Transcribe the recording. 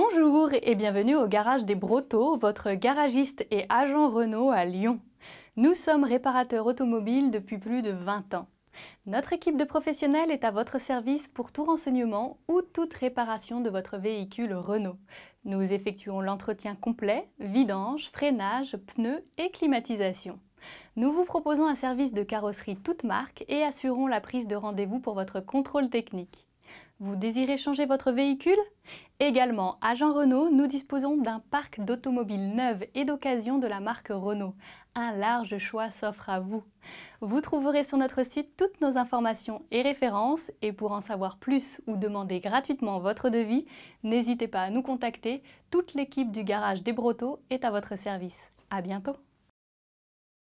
Bonjour et bienvenue au garage des Brotteaux, votre garagiste et agent Renault à Lyon. Nous sommes réparateurs automobiles depuis plus de 20 ans. Notre équipe de professionnels est à votre service pour tout renseignement ou toute réparation de votre véhicule Renault. Nous effectuons l'entretien complet, vidange, freinage, pneus et climatisation. Nous vous proposons un service de carrosserie toute marque et assurons la prise de rendez-vous pour votre contrôle technique. Vous désirez changer votre véhicule Également, à Jean Renault, nous disposons d'un parc d'automobiles neuves et d'occasion de la marque Renault. Un large choix s'offre à vous. Vous trouverez sur notre site toutes nos informations et références et pour en savoir plus ou demander gratuitement votre devis, n'hésitez pas à nous contacter. Toute l'équipe du garage des Brotteaux est à votre service. À bientôt